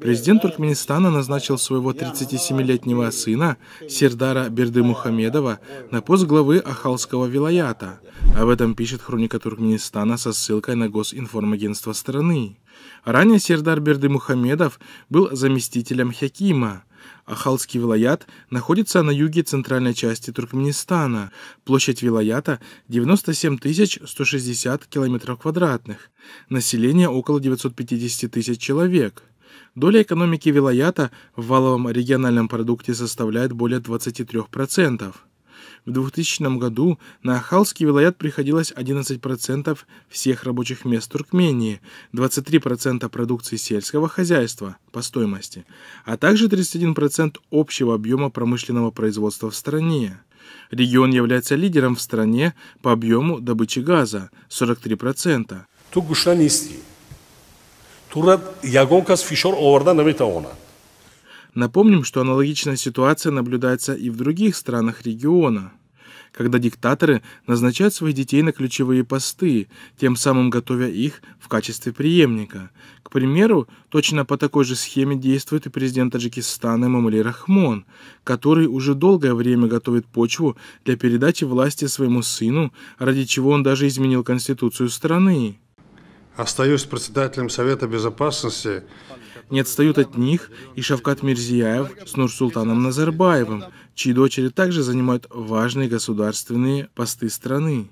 Президент Туркменистана назначил своего 37-летнего сына Сердара Бердымухамедова на пост главы Ахалского вилаята. Об этом пишет хроника Туркменистана со ссылкой на госинформагентство страны. Ранее Сердар Бердымухамедов был заместителем Хакима. Ахалский вилаят находится на юге центральной части Туркменистана. Площадь вилаята 97 160 километров квадратных. Население около 950 тысяч человек. Доля экономики вилаята в валовом региональном продукте составляет более 23%. В 2000 году на Ахалский вилаят приходилось 11% всех рабочих мест Туркмении, 23% продукции сельского хозяйства по стоимости, а также 31% общего объема промышленного производства в стране. Регион является лидером в стране по объему добычи газа – 43%. Ту Турат ягонкас фишор оварда наметавонат. Напомним, что аналогичная ситуация наблюдается и в других странах региона, когда диктаторы назначают своих детей на ключевые посты, тем самым готовя их в качестве преемника. К примеру, точно по такой же схеме действует и президент Таджикистана Мамали Рахмон, который уже долгое время готовит почву для передачи власти своему сыну, ради чего он даже изменил конституцию страны. Остаюсь председателем Совета Безопасности не отстают от них и Шавкат Мирзияев с Нурсултаном Назарбаевым, чьи дочери также занимают важные государственные посты страны.